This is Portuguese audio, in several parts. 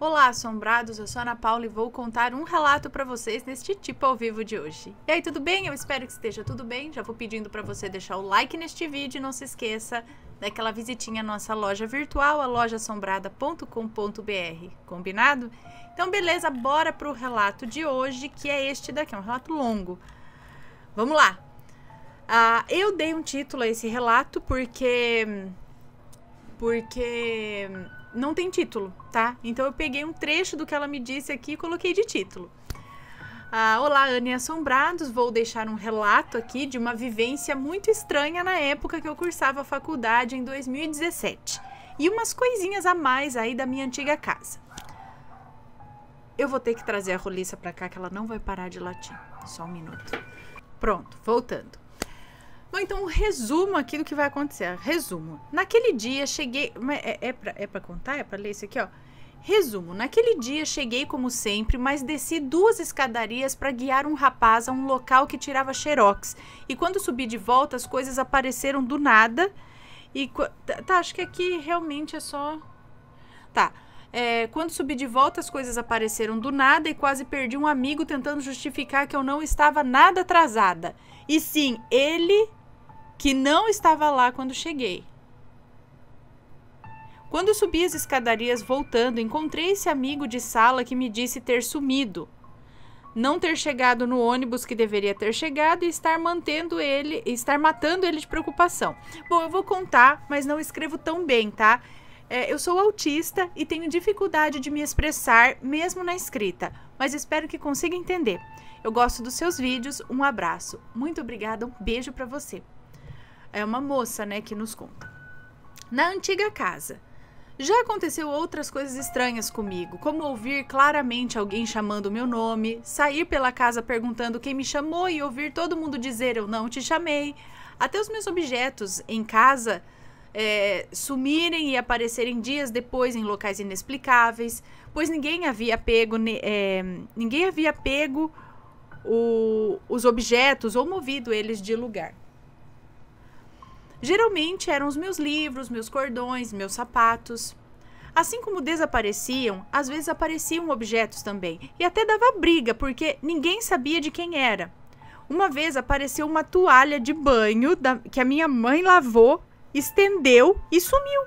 Olá, assombrados! Eu sou Ana Paula e vou contar um relato para vocês neste tipo ao vivo de hoje. E aí, tudo bem? Eu espero que esteja tudo bem. Já vou pedindo para você deixar o like neste vídeo e não se esqueça daquela visitinha à nossa loja virtual, a lojassombrada.com.br. Combinado? Então, beleza, bora pro relato de hoje, que é este daqui, é um relato longo. Vamos lá! Ah, eu dei um título a esse relato porque porque não tem título, tá? Então eu peguei um trecho do que ela me disse aqui e coloquei de título. Ah, Olá, Anne Assombrados. Vou deixar um relato aqui de uma vivência muito estranha na época que eu cursava a faculdade em 2017 e umas coisinhas a mais aí da minha antiga casa. Eu vou ter que trazer a roliça para cá que ela não vai parar de latir. Só um minuto. Pronto, voltando. Bom, então resumo aqui do que vai acontecer. Resumo. Naquele dia cheguei. É, é, pra, é pra contar? É pra ler isso aqui, ó. Resumo: naquele dia cheguei como sempre, mas desci duas escadarias para guiar um rapaz a um local que tirava xerox. E quando subi de volta, as coisas apareceram do nada. E tá, tá, acho que aqui realmente é só. Tá. É, quando subi de volta, as coisas apareceram do nada e quase perdi um amigo tentando justificar que eu não estava nada atrasada. E sim, ele que não estava lá quando cheguei. Quando subi as escadarias voltando, encontrei esse amigo de sala que me disse ter sumido, não ter chegado no ônibus que deveria ter chegado e estar mantendo ele, estar matando ele de preocupação. Bom, eu vou contar, mas não escrevo tão bem, tá? É, eu sou autista e tenho dificuldade de me expressar, mesmo na escrita, mas espero que consiga entender. Eu gosto dos seus vídeos, um abraço. Muito obrigada, um beijo para você. É uma moça, né, que nos conta. Na antiga casa. Já aconteceu outras coisas estranhas comigo, como ouvir claramente alguém chamando meu nome, sair pela casa perguntando quem me chamou e ouvir todo mundo dizer eu não te chamei, até os meus objetos em casa é, sumirem e aparecerem dias depois em locais inexplicáveis, pois ninguém havia pego, é, ninguém havia pego o, os objetos ou movido eles de lugar. Geralmente eram os meus livros, meus cordões, meus sapatos. Assim como desapareciam, às vezes apareciam objetos também, e até dava briga, porque ninguém sabia de quem era. Uma vez apareceu uma toalha de banho da, que a minha mãe lavou, estendeu e sumiu.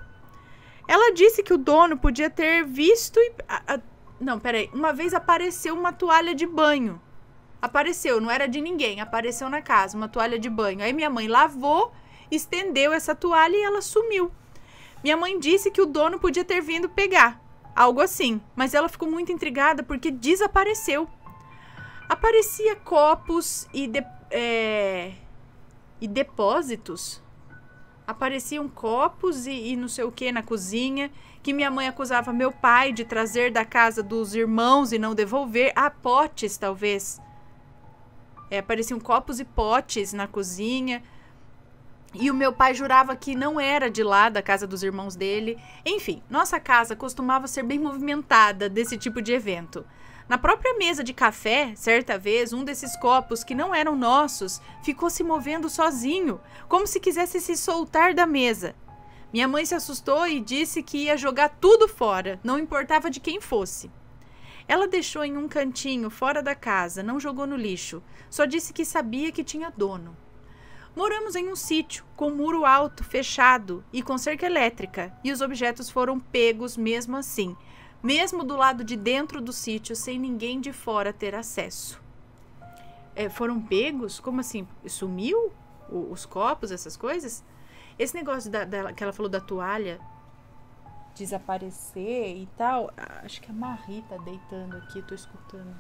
Ela disse que o dono podia ter visto e. A, a, não, peraí. Uma vez apareceu uma toalha de banho. Apareceu, não era de ninguém, apareceu na casa, uma toalha de banho. Aí minha mãe lavou estendeu essa toalha e ela sumiu. Minha mãe disse que o dono podia ter vindo pegar, algo assim, mas ela ficou muito intrigada porque desapareceu. Aparecia copos e, de, é, e depósitos. Apareciam copos e, e não sei o que na cozinha, que minha mãe acusava meu pai de trazer da casa dos irmãos e não devolver. Ah, potes, talvez. É, apareciam copos e potes na cozinha. E o meu pai jurava que não era de lá, da casa dos irmãos dele. Enfim, nossa casa costumava ser bem movimentada desse tipo de evento. Na própria mesa de café, certa vez, um desses copos que não eram nossos ficou se movendo sozinho, como se quisesse se soltar da mesa. Minha mãe se assustou e disse que ia jogar tudo fora, não importava de quem fosse. Ela deixou em um cantinho fora da casa, não jogou no lixo, só disse que sabia que tinha dono. Moramos em um sítio, com muro alto, fechado e com cerca elétrica, e os objetos foram pegos mesmo assim, mesmo do lado de dentro do sítio, sem ninguém de fora ter acesso. É, foram pegos? Como assim? Sumiu o, os copos, essas coisas? Esse negócio da, da, que ela falou da toalha desaparecer e tal. Acho que a Marie tá deitando aqui, tô escutando.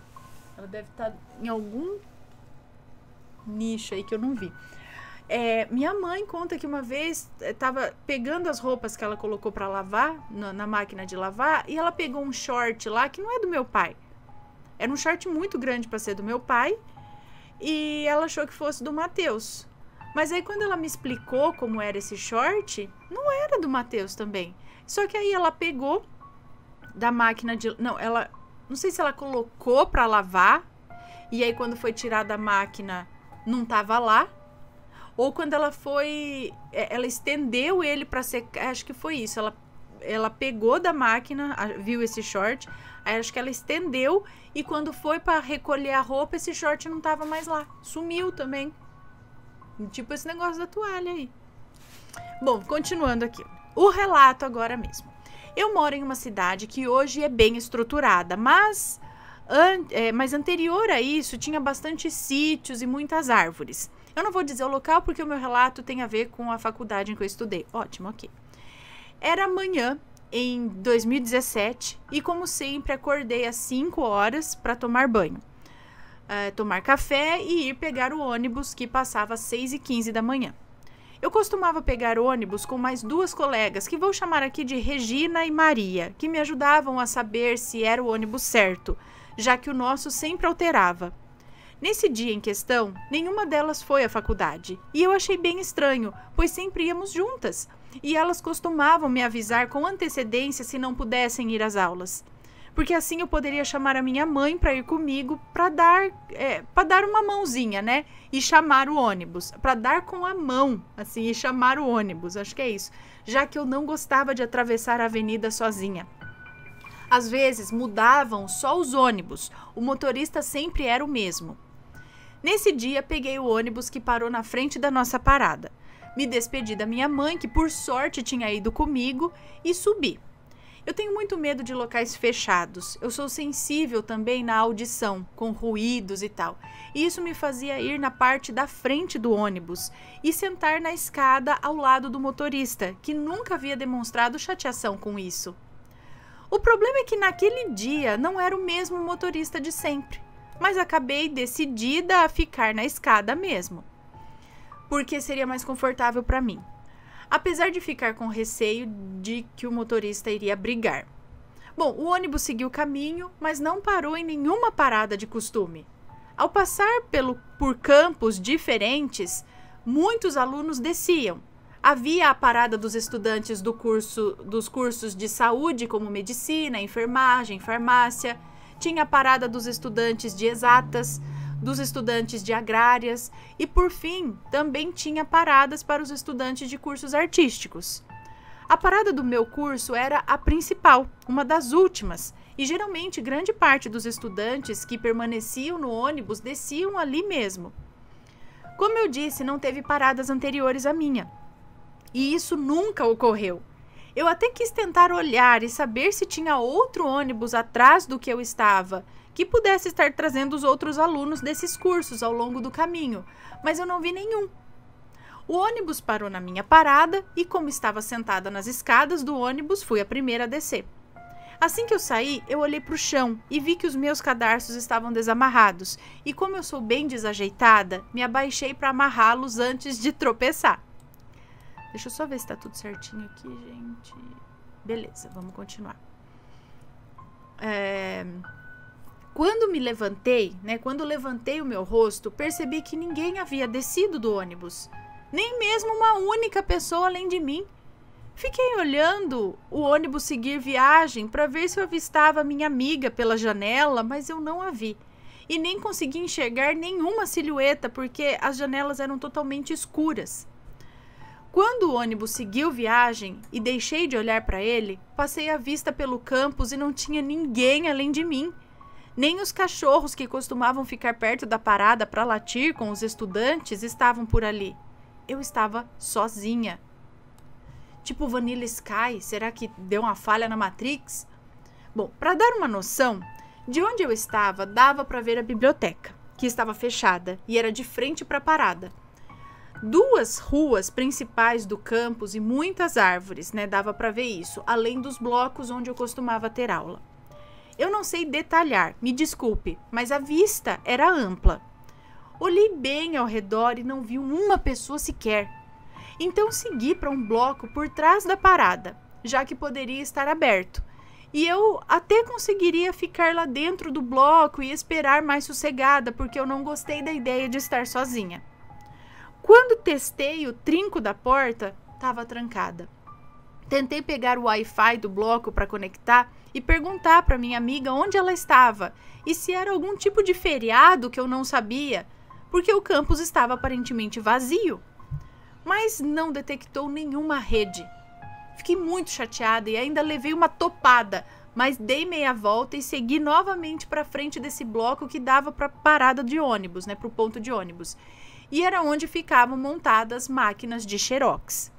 Ela deve estar tá em algum nicho aí que eu não vi. É, minha mãe conta que uma vez estava eh, pegando as roupas que ela colocou para lavar na, na, máquina de lavar e ela pegou um short lá que não é do meu pai. Era um short muito grande para ser do meu pai e ela achou que fosse do Matheus. Mas aí quando ela me explicou como era esse short, não era do Matheus também. Só que aí ela pegou da máquina de não, ela não sei se ela colocou para lavar e aí quando foi tirar da máquina não tava lá ou quando ela foi. É, ela estendeu ele para secar. Acho que foi isso. Ela, ela pegou da máquina, viu esse short. Aí acho que ela estendeu. E quando foi para recolher a roupa, esse short não tava mais lá. Sumiu também. Tipo esse negócio da toalha aí. Bom, continuando aqui. O relato agora mesmo. Eu moro em uma cidade que hoje é bem estruturada, mas, an é, mas anterior a isso tinha bastante sítios e muitas árvores. Eu não vou dizer o local porque o meu relato tem a ver com a faculdade em que eu estudei. Ótimo, ok. Era manhã em 2017 e, como sempre, acordei às 5 horas para tomar banho, uh, tomar café e ir pegar o ônibus que passava às 6 e 15 da manhã. Eu costumava pegar ônibus com mais duas colegas, que vou chamar aqui de Regina e Maria, que me ajudavam a saber se era o ônibus certo, já que o nosso sempre alterava. Nesse dia em questão, nenhuma delas foi à faculdade, e eu achei bem estranho, pois sempre íamos juntas, e elas costumavam me avisar com antecedência se não pudessem ir às aulas. Porque assim eu poderia chamar a minha mãe para ir comigo para dar, é, para dar uma mãozinha, né? E chamar o ônibus, para dar com a mão, assim, e chamar o ônibus, acho que é isso. Já que eu não gostava de atravessar a avenida sozinha. Às vezes mudavam só os ônibus, o motorista sempre era o mesmo. Nesse dia, peguei o ônibus que parou na frente da nossa parada. Me despedi da minha mãe, que por sorte tinha ido comigo, e subi. Eu tenho muito medo de locais fechados. Eu sou sensível também na audição, com ruídos e tal. E isso me fazia ir na parte da frente do ônibus e sentar na escada ao lado do motorista, que nunca havia demonstrado chateação com isso. O problema é que naquele dia não era o mesmo motorista de sempre mas acabei decidida a ficar na escada mesmo, porque seria mais confortável para mim. Apesar de ficar com receio de que o motorista iria brigar. Bom, o ônibus seguiu o caminho, mas não parou em nenhuma parada de costume. Ao passar pelo, por campos diferentes, muitos alunos desciam. Havia a parada dos estudantes do curso, dos cursos de saúde, como medicina, enfermagem, farmácia, tinha a parada dos estudantes de exatas, dos estudantes de agrárias e, por fim, também tinha paradas para os estudantes de cursos artísticos. A parada do meu curso era a principal, uma das últimas, e geralmente grande parte dos estudantes que permaneciam no ônibus desciam ali mesmo. Como eu disse, não teve paradas anteriores à minha. E isso nunca ocorreu. Eu até quis tentar olhar e saber se tinha outro ônibus atrás do que eu estava, que pudesse estar trazendo os outros alunos desses cursos ao longo do caminho, mas eu não vi nenhum. O ônibus parou na minha parada e, como estava sentada nas escadas do ônibus, fui a primeira a descer. Assim que eu saí, eu olhei para o chão e vi que os meus cadarços estavam desamarrados, e como eu sou bem desajeitada, me abaixei para amarrá-los antes de tropeçar. Deixa eu só ver se tá tudo certinho aqui, gente. Beleza, vamos continuar. É... Quando me levantei, né? Quando levantei o meu rosto, percebi que ninguém havia descido do ônibus. Nem mesmo uma única pessoa além de mim. Fiquei olhando o ônibus seguir viagem para ver se eu avistava minha amiga pela janela, mas eu não a vi. E nem consegui enxergar nenhuma silhueta porque as janelas eram totalmente escuras. Quando o ônibus seguiu viagem e deixei de olhar para ele, passei a vista pelo campus e não tinha ninguém além de mim. Nem os cachorros que costumavam ficar perto da parada para latir com os estudantes estavam por ali. Eu estava sozinha. Tipo Vanilla Sky, será que deu uma falha na Matrix? Bom, para dar uma noção, de onde eu estava dava para ver a biblioteca, que estava fechada e era de frente para a parada duas ruas principais do campus e muitas árvores, né? Dava para ver isso, além dos blocos onde eu costumava ter aula. Eu não sei detalhar, me desculpe, mas a vista era ampla. Olhei bem ao redor e não vi uma pessoa sequer. Então segui para um bloco por trás da parada, já que poderia estar aberto. E eu até conseguiria ficar lá dentro do bloco e esperar mais sossegada, porque eu não gostei da ideia de estar sozinha. Quando testei o trinco da porta, estava trancada. Tentei pegar o Wi-Fi do bloco para conectar e perguntar para minha amiga onde ela estava e se era algum tipo de feriado que eu não sabia, porque o campus estava aparentemente vazio. Mas não detectou nenhuma rede. Fiquei muito chateada e ainda levei uma topada, mas dei meia volta e segui novamente para frente desse bloco que dava para a parada de ônibus, né, para o ponto de ônibus e era onde ficavam montadas máquinas de xerox.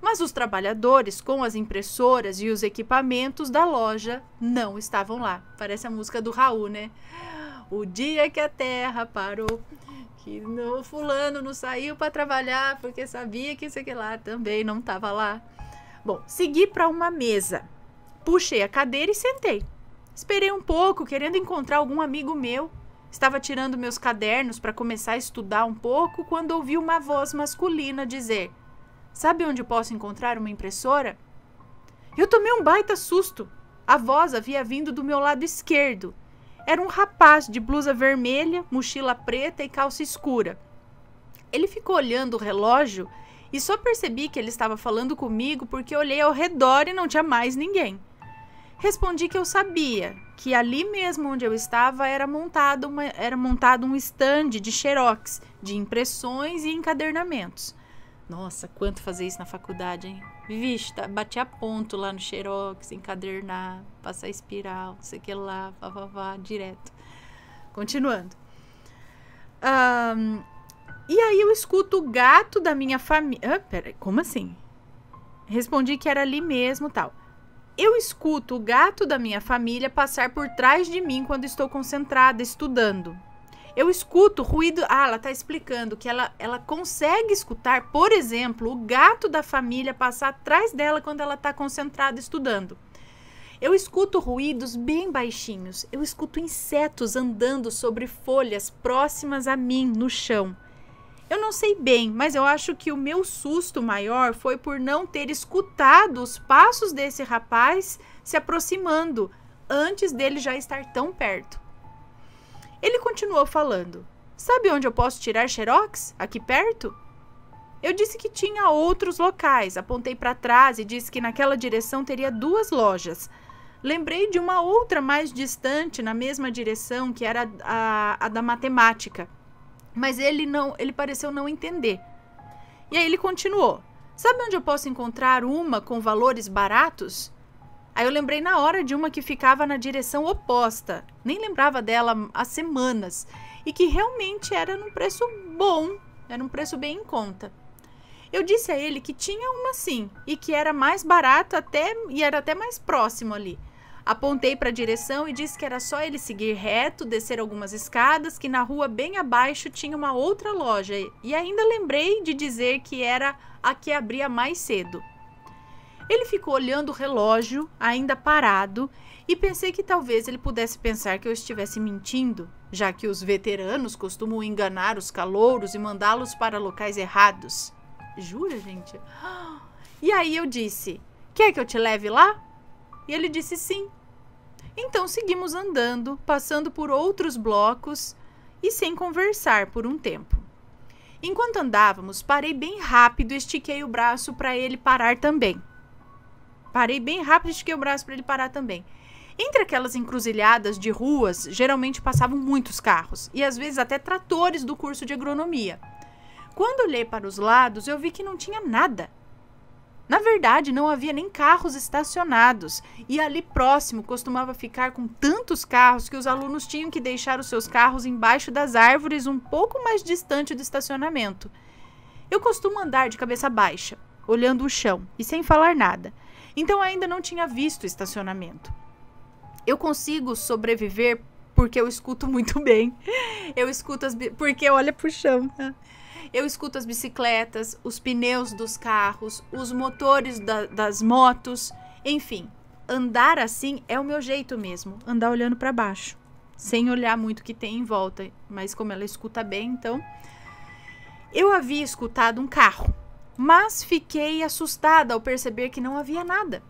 Mas os trabalhadores com as impressoras e os equipamentos da loja não estavam lá. Parece a música do Raul, né? O dia que a terra parou, que o fulano não saiu para trabalhar porque sabia que isso aqui lá também não estava lá. Bom, segui para uma mesa. Puxei a cadeira e sentei. Esperei um pouco, querendo encontrar algum amigo meu, Estava tirando meus cadernos para começar a estudar um pouco quando ouvi uma voz masculina dizer: Sabe onde posso encontrar uma impressora? Eu tomei um baita susto. A voz havia vindo do meu lado esquerdo. Era um rapaz de blusa vermelha, mochila preta e calça escura. Ele ficou olhando o relógio e só percebi que ele estava falando comigo porque olhei ao redor e não tinha mais ninguém. Respondi que eu sabia que ali mesmo onde eu estava era montado, uma, era montado um estande de xerox, de impressões e encadernamentos. Nossa, quanto fazer isso na faculdade, hein? Vixe, tá, bati a ponto lá no xerox, encadernar, passar espiral, não sei o que lá, vá, vá, vá, direto. Continuando. Um, e aí eu escuto o gato da minha família. Ah, peraí, como assim? Respondi que era ali mesmo tal. Eu escuto o gato da minha família passar por trás de mim quando estou concentrada, estudando. Eu escuto ruído. Ah, ela está explicando que ela, ela consegue escutar, por exemplo, o gato da família passar atrás dela quando ela está concentrada estudando. Eu escuto ruídos bem baixinhos. Eu escuto insetos andando sobre folhas próximas a mim no chão. Eu não sei bem, mas eu acho que o meu susto maior foi por não ter escutado os passos desse rapaz se aproximando antes dele já estar tão perto. Ele continuou falando: Sabe onde eu posso tirar xerox? Aqui perto? Eu disse que tinha outros locais, apontei para trás e disse que naquela direção teria duas lojas. Lembrei de uma outra mais distante, na mesma direção, que era a, a da matemática. Mas ele não, ele pareceu não entender. E aí ele continuou: "Sabe onde eu posso encontrar uma com valores baratos?" Aí eu lembrei na hora de uma que ficava na direção oposta. Nem lembrava dela há semanas e que realmente era num preço bom, era um preço bem em conta. Eu disse a ele que tinha uma sim e que era mais barato até e era até mais próximo ali. Apontei para a direção e disse que era só ele seguir reto, descer algumas escadas, que na rua bem abaixo tinha uma outra loja, e ainda lembrei de dizer que era a que abria mais cedo. Ele ficou olhando o relógio, ainda parado, e pensei que talvez ele pudesse pensar que eu estivesse mentindo, já que os veteranos costumam enganar os calouros e mandá-los para locais errados. Jura, gente? E aí eu disse: Quer que eu te leve lá? ele disse sim. Então seguimos andando, passando por outros blocos e sem conversar por um tempo. Enquanto andávamos, parei bem rápido e estiquei o braço para ele parar também. Parei bem rápido e estiquei o braço para ele parar também. Entre aquelas encruzilhadas de ruas, geralmente passavam muitos carros e às vezes até tratores do curso de agronomia. Quando olhei para os lados, eu vi que não tinha nada. Na verdade, não havia nem carros estacionados, e ali próximo costumava ficar com tantos carros que os alunos tinham que deixar os seus carros embaixo das árvores um pouco mais distante do estacionamento. Eu costumo andar de cabeça baixa, olhando o chão e sem falar nada, então ainda não tinha visto o estacionamento. Eu consigo sobreviver porque eu escuto muito bem. Eu escuto as. Porque olha pro chão. Eu escuto as bicicletas, os pneus dos carros, os motores da, das motos, enfim. Andar assim é o meu jeito mesmo, andar olhando para baixo, sem olhar muito o que tem em volta, mas como ela escuta bem, então eu havia escutado um carro, mas fiquei assustada ao perceber que não havia nada.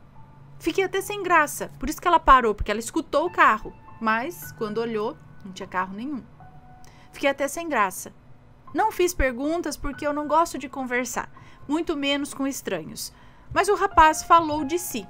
Fiquei até sem graça, por isso que ela parou, porque ela escutou o carro, mas quando olhou, não tinha carro nenhum. Fiquei até sem graça. Não fiz perguntas porque eu não gosto de conversar, muito menos com estranhos. Mas o rapaz falou de si.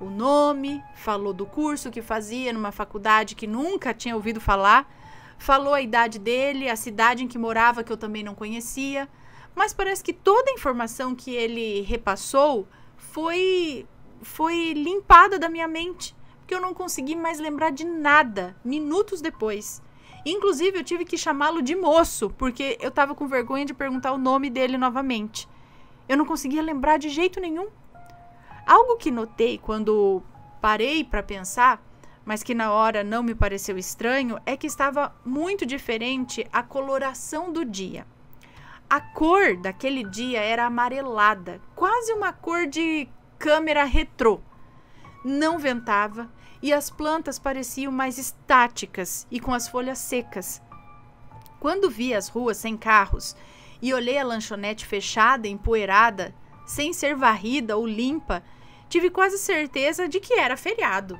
O nome, falou do curso que fazia numa faculdade que nunca tinha ouvido falar, falou a idade dele, a cidade em que morava que eu também não conhecia. Mas parece que toda a informação que ele repassou foi foi limpada da minha mente, porque eu não consegui mais lembrar de nada minutos depois. Inclusive, eu tive que chamá-lo de moço, porque eu tava com vergonha de perguntar o nome dele novamente. Eu não conseguia lembrar de jeito nenhum. Algo que notei quando parei para pensar, mas que na hora não me pareceu estranho, é que estava muito diferente a coloração do dia. A cor daquele dia era amarelada, quase uma cor de câmera retrô. Não ventava, e as plantas pareciam mais estáticas e com as folhas secas. Quando vi as ruas sem carros e olhei a lanchonete fechada, empoeirada, sem ser varrida ou limpa, tive quase certeza de que era feriado.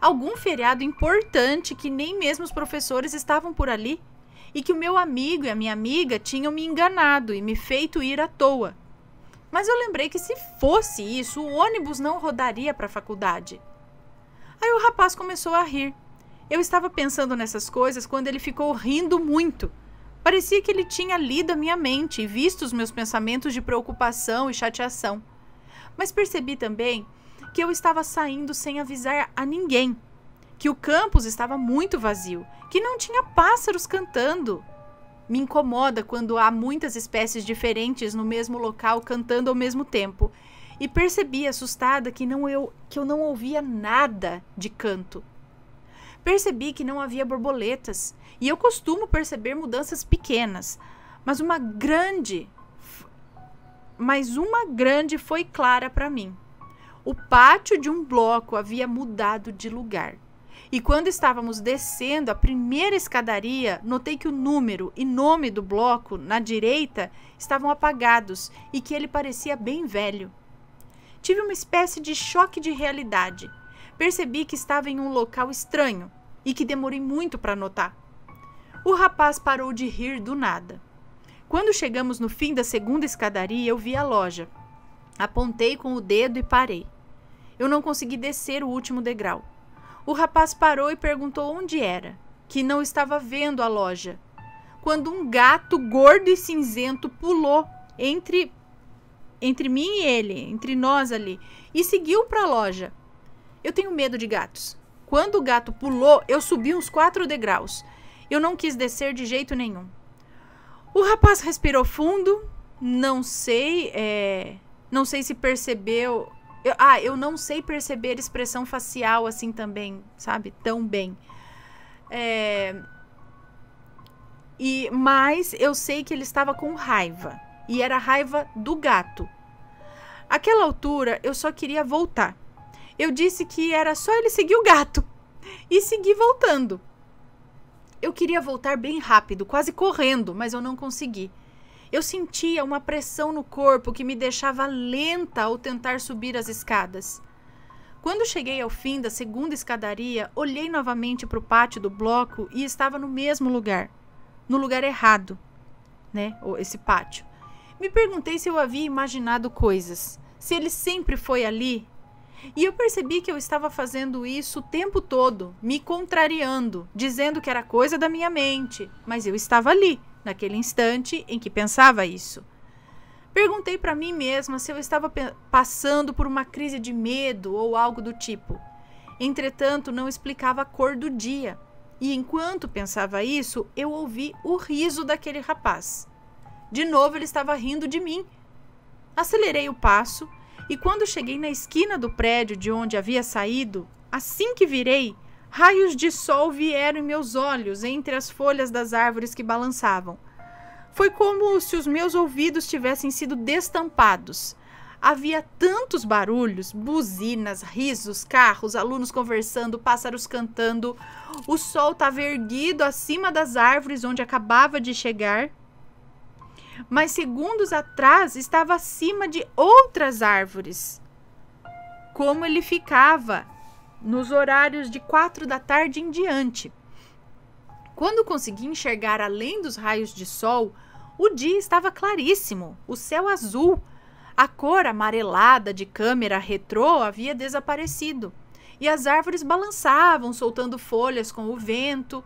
Algum feriado importante que nem mesmo os professores estavam por ali e que o meu amigo e a minha amiga tinham me enganado e me feito ir à toa. Mas eu lembrei que se fosse isso, o ônibus não rodaria para a faculdade. Aí o rapaz começou a rir. Eu estava pensando nessas coisas quando ele ficou rindo muito. Parecia que ele tinha lido a minha mente e visto os meus pensamentos de preocupação e chateação. Mas percebi também que eu estava saindo sem avisar a ninguém, que o campus estava muito vazio, que não tinha pássaros cantando. Me incomoda quando há muitas espécies diferentes no mesmo local cantando ao mesmo tempo e percebi, assustada, que, não eu, que eu não ouvia nada de canto. Percebi que não havia borboletas, e eu costumo perceber mudanças pequenas, mas uma grande. Mas uma grande foi clara para mim. O pátio de um bloco havia mudado de lugar. E quando estávamos descendo a primeira escadaria, notei que o número e nome do bloco na direita estavam apagados e que ele parecia bem velho tive uma espécie de choque de realidade. Percebi que estava em um local estranho e que demorei muito para notar. O rapaz parou de rir do nada. Quando chegamos no fim da segunda escadaria, eu vi a loja. Apontei com o dedo e parei. Eu não consegui descer o último degrau. O rapaz parou e perguntou onde era, que não estava vendo a loja. Quando um gato gordo e cinzento pulou entre entre mim e ele, entre nós ali, e seguiu para a loja. Eu tenho medo de gatos. Quando o gato pulou, eu subi uns quatro degraus. Eu não quis descer de jeito nenhum. O rapaz respirou fundo. Não sei, é, não sei se percebeu. Eu, ah, eu não sei perceber expressão facial assim também, sabe? Tão bem. É, e mas eu sei que ele estava com raiva e era raiva do gato. Aquela altura eu só queria voltar. Eu disse que era só ele seguir o gato e seguir voltando. Eu queria voltar bem rápido, quase correndo, mas eu não consegui. Eu sentia uma pressão no corpo que me deixava lenta ao tentar subir as escadas. Quando cheguei ao fim da segunda escadaria, olhei novamente para o pátio do bloco e estava no mesmo lugar, no lugar errado, né? Esse pátio. Me perguntei se eu havia imaginado coisas, se ele sempre foi ali. E eu percebi que eu estava fazendo isso o tempo todo, me contrariando, dizendo que era coisa da minha mente, mas eu estava ali, naquele instante em que pensava isso. Perguntei para mim mesma se eu estava passando por uma crise de medo ou algo do tipo. Entretanto, não explicava a cor do dia. E enquanto pensava isso, eu ouvi o riso daquele rapaz. De novo ele estava rindo de mim. Acelerei o passo e quando cheguei na esquina do prédio de onde havia saído, assim que virei, raios de sol vieram em meus olhos entre as folhas das árvores que balançavam. Foi como se os meus ouvidos tivessem sido destampados. Havia tantos barulhos, buzinas, risos, carros, alunos conversando, pássaros cantando. O sol estava erguido acima das árvores onde acabava de chegar mas segundos atrás estava acima de outras árvores. Como ele ficava nos horários de quatro da tarde em diante. Quando consegui enxergar além dos raios de sol, o dia estava claríssimo, o céu azul. A cor amarelada de câmera retrô havia desaparecido e as árvores balançavam, soltando folhas com o vento.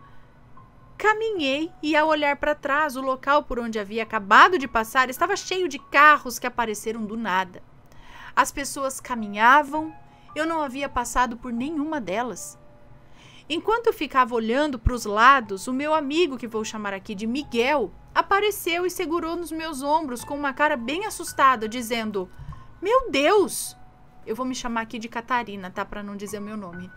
Caminhei e, ao olhar para trás, o local por onde havia acabado de passar estava cheio de carros que apareceram do nada. As pessoas caminhavam, eu não havia passado por nenhuma delas. Enquanto eu ficava olhando para os lados, o meu amigo, que vou chamar aqui de Miguel, apareceu e segurou nos meus ombros com uma cara bem assustada, dizendo: Meu Deus! Eu vou me chamar aqui de Catarina, tá? Para não dizer o meu nome.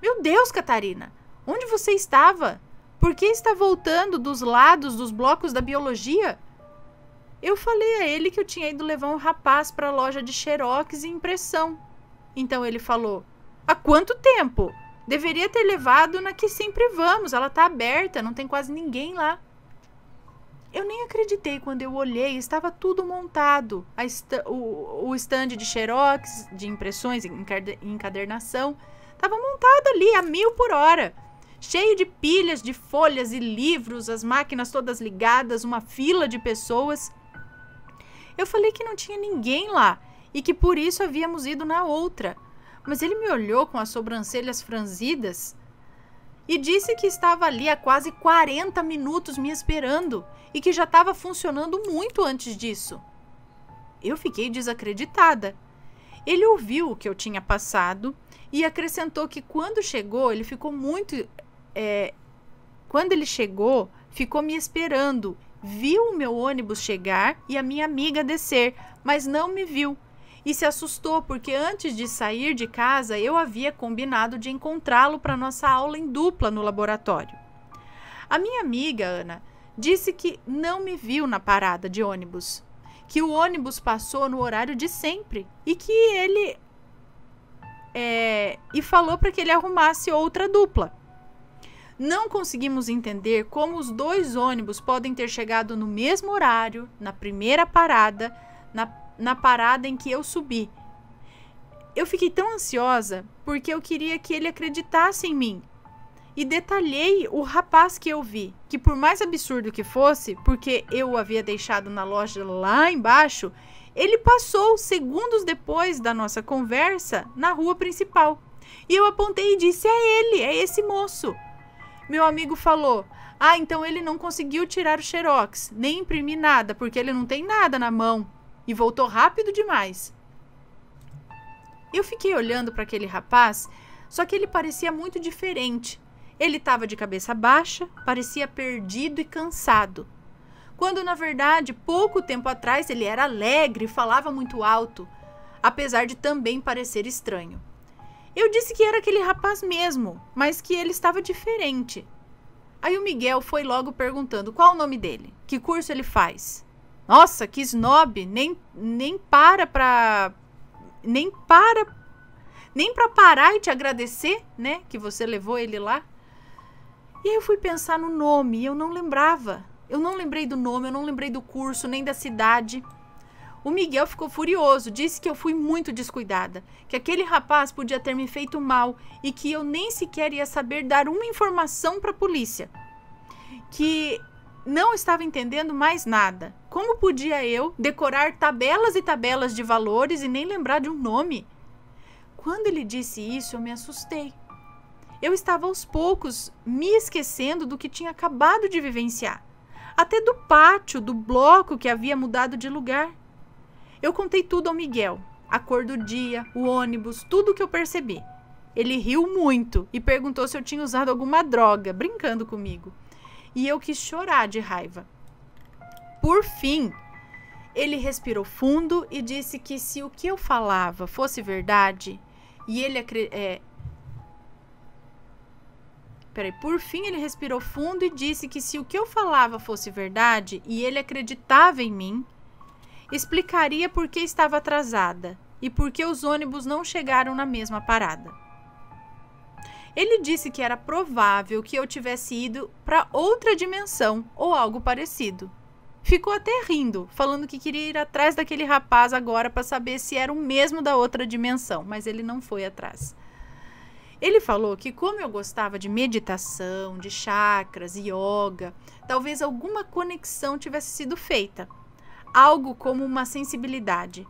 Meu Deus, Catarina! Onde você estava? Por que está voltando dos lados dos blocos da biologia? Eu falei a ele que eu tinha ido levar um rapaz para a loja de xerox e impressão. Então ele falou: Há quanto tempo? Deveria ter levado na que sempre vamos, ela está aberta, não tem quase ninguém lá. Eu nem acreditei quando eu olhei, estava tudo montado. o, o stand de xerox, de impressões, encadernação, estava montado ali a mil por hora cheio de pilhas de folhas e livros, as máquinas todas ligadas, uma fila de pessoas. Eu falei que não tinha ninguém lá e que por isso havíamos ido na outra. Mas ele me olhou com as sobrancelhas franzidas e disse que estava ali há quase 40 minutos me esperando e que já estava funcionando muito antes disso. Eu fiquei desacreditada. Ele ouviu o que eu tinha passado e acrescentou que quando chegou ele ficou muito é, quando ele chegou, ficou me esperando. Viu o meu ônibus chegar e a minha amiga descer, mas não me viu. E se assustou porque antes de sair de casa eu havia combinado de encontrá-lo para nossa aula em dupla no laboratório. A minha amiga, Ana, disse que não me viu na parada de ônibus, que o ônibus passou no horário de sempre e que ele. É, e falou para que ele arrumasse outra dupla não conseguimos entender como os dois ônibus podem ter chegado no mesmo horário, na primeira parada, na, na parada em que eu subi. Eu fiquei tão ansiosa porque eu queria que ele acreditasse em mim. E detalhei o rapaz que eu vi, que por mais absurdo que fosse, porque eu o havia deixado na loja lá embaixo, ele passou segundos depois da nossa conversa na rua principal. E eu apontei e disse: é ele, é esse moço. Meu amigo falou: Ah, então ele não conseguiu tirar o xerox, nem imprimir nada, porque ele não tem nada na mão. E voltou rápido demais. Eu fiquei olhando para aquele rapaz, só que ele parecia muito diferente. Ele estava de cabeça baixa, parecia perdido e cansado. Quando na verdade, pouco tempo atrás, ele era alegre e falava muito alto, apesar de também parecer estranho. Eu disse que era aquele rapaz mesmo, mas que ele estava diferente. Aí o Miguel foi logo perguntando qual o nome dele, que curso ele faz. Nossa, que snob, nem, nem para pra. Nem para. Nem pra parar e te agradecer, né? Que você levou ele lá. E aí eu fui pensar no nome e eu não lembrava. Eu não lembrei do nome, eu não lembrei do curso, nem da cidade. O Miguel ficou furioso, disse que eu fui muito descuidada, que aquele rapaz podia ter me feito mal e que eu nem sequer ia saber dar uma informação para a polícia. Que não estava entendendo mais nada. Como podia eu decorar tabelas e tabelas de valores e nem lembrar de um nome? Quando ele disse isso, eu me assustei. Eu estava aos poucos me esquecendo do que tinha acabado de vivenciar, até do pátio, do bloco que havia mudado de lugar. Eu contei tudo ao Miguel: a cor do dia, o ônibus, tudo o que eu percebi. Ele riu muito e perguntou se eu tinha usado alguma droga, brincando comigo. E eu quis chorar de raiva. Por fim, ele respirou fundo e disse que se o que eu falava fosse verdade e ele é... Peraí, por fim ele respirou fundo e disse que se o que eu falava fosse verdade e ele acreditava em mim, explicaria por que estava atrasada e por que os ônibus não chegaram na mesma parada. Ele disse que era provável que eu tivesse ido para outra dimensão ou algo parecido. Ficou até rindo, falando que queria ir atrás daquele rapaz agora para saber se era o mesmo da outra dimensão, mas ele não foi atrás. Ele falou que, como eu gostava de meditação, de chakras, yoga, talvez alguma conexão tivesse sido feita algo como uma sensibilidade.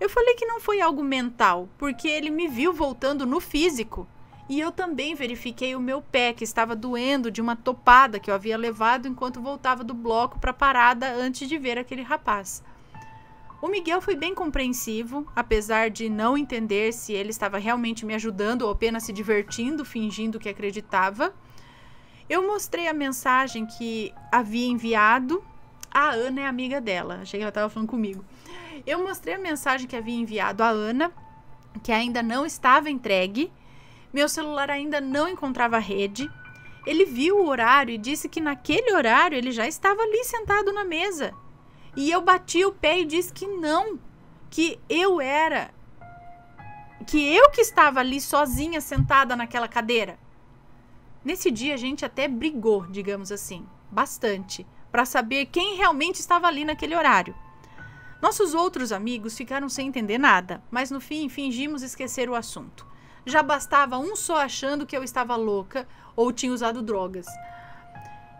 Eu falei que não foi algo mental, porque ele me viu voltando no físico. E eu também verifiquei o meu pé, que estava doendo de uma topada que eu havia levado enquanto voltava do bloco para a parada antes de ver aquele rapaz. O Miguel foi bem compreensivo, apesar de não entender se ele estava realmente me ajudando ou apenas se divertindo, fingindo que acreditava. Eu mostrei a mensagem que havia enviado a Ana é amiga dela. Achei que ela estava falando comigo. Eu mostrei a mensagem que havia enviado à Ana, que ainda não estava entregue. Meu celular ainda não encontrava rede. Ele viu o horário e disse que naquele horário ele já estava ali sentado na mesa. E eu bati o pé e disse que não, que eu era que eu que estava ali sozinha sentada naquela cadeira. Nesse dia a gente até brigou, digamos assim, bastante para saber quem realmente estava ali naquele horário. Nossos outros amigos ficaram sem entender nada, mas no fim fingimos esquecer o assunto. Já bastava um só achando que eu estava louca ou tinha usado drogas.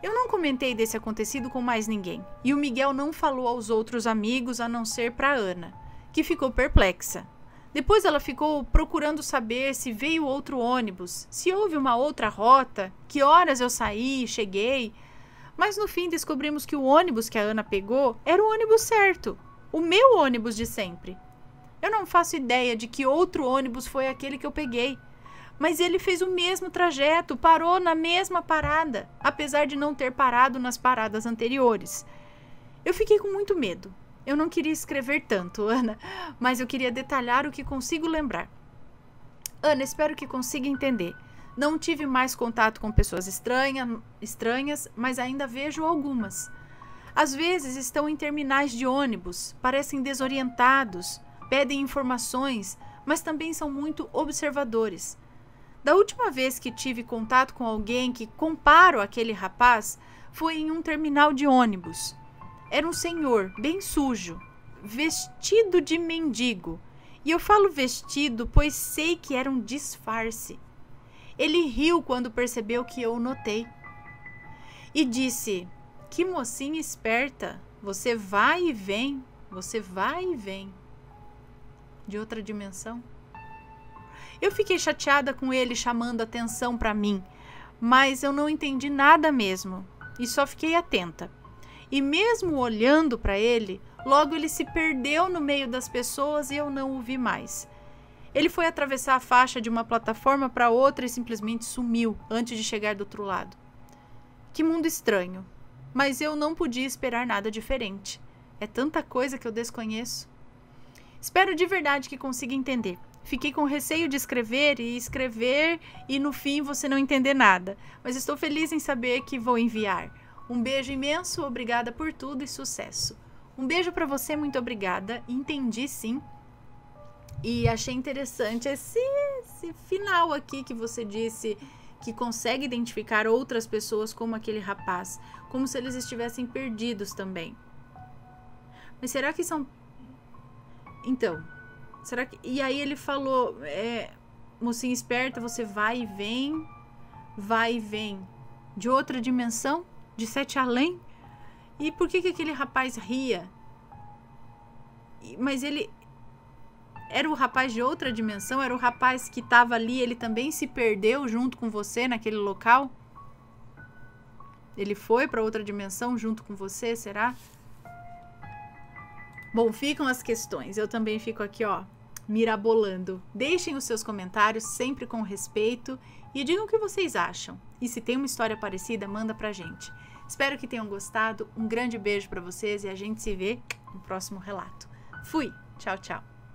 Eu não comentei desse acontecido com mais ninguém, e o Miguel não falou aos outros amigos a não ser para Ana, que ficou perplexa. Depois ela ficou procurando saber se veio outro ônibus, se houve uma outra rota, que horas eu saí e cheguei. Mas no fim descobrimos que o ônibus que a Ana pegou era o ônibus certo, o meu ônibus de sempre. Eu não faço ideia de que outro ônibus foi aquele que eu peguei, mas ele fez o mesmo trajeto, parou na mesma parada, apesar de não ter parado nas paradas anteriores. Eu fiquei com muito medo. Eu não queria escrever tanto, Ana, mas eu queria detalhar o que consigo lembrar. Ana, espero que consiga entender. Não tive mais contato com pessoas estranha, estranhas, mas ainda vejo algumas. Às vezes estão em terminais de ônibus, parecem desorientados, pedem informações, mas também são muito observadores. Da última vez que tive contato com alguém que comparo aquele rapaz foi em um terminal de ônibus. Era um senhor, bem sujo, vestido de mendigo. E eu falo vestido, pois sei que era um disfarce. Ele riu quando percebeu que eu o notei e disse: Que mocinha esperta! Você vai e vem, você vai e vem. De outra dimensão. Eu fiquei chateada com ele chamando atenção para mim, mas eu não entendi nada mesmo e só fiquei atenta. E mesmo olhando para ele, logo ele se perdeu no meio das pessoas e eu não o vi mais. Ele foi atravessar a faixa de uma plataforma para outra e simplesmente sumiu antes de chegar do outro lado. Que mundo estranho. Mas eu não podia esperar nada diferente. É tanta coisa que eu desconheço. Espero de verdade que consiga entender. Fiquei com receio de escrever e escrever e no fim você não entender nada, mas estou feliz em saber que vou enviar. Um beijo imenso, obrigada por tudo e sucesso. Um beijo para você, muito obrigada. Entendi sim. E achei interessante esse, esse final aqui que você disse que consegue identificar outras pessoas como aquele rapaz, como se eles estivessem perdidos também. Mas será que são. Então, será que. E aí ele falou: é, mocinha esperta, você vai e vem, vai e vem. De outra dimensão? De sete além? E por que, que aquele rapaz ria? Mas ele, era o rapaz de outra dimensão? Era o rapaz que estava ali, ele também se perdeu junto com você naquele local? Ele foi para outra dimensão junto com você, será? Bom, ficam as questões. Eu também fico aqui, ó, mirabolando. Deixem os seus comentários sempre com respeito e digam o que vocês acham. E se tem uma história parecida, manda pra gente. Espero que tenham gostado. Um grande beijo para vocês e a gente se vê no próximo relato. Fui. Tchau, tchau.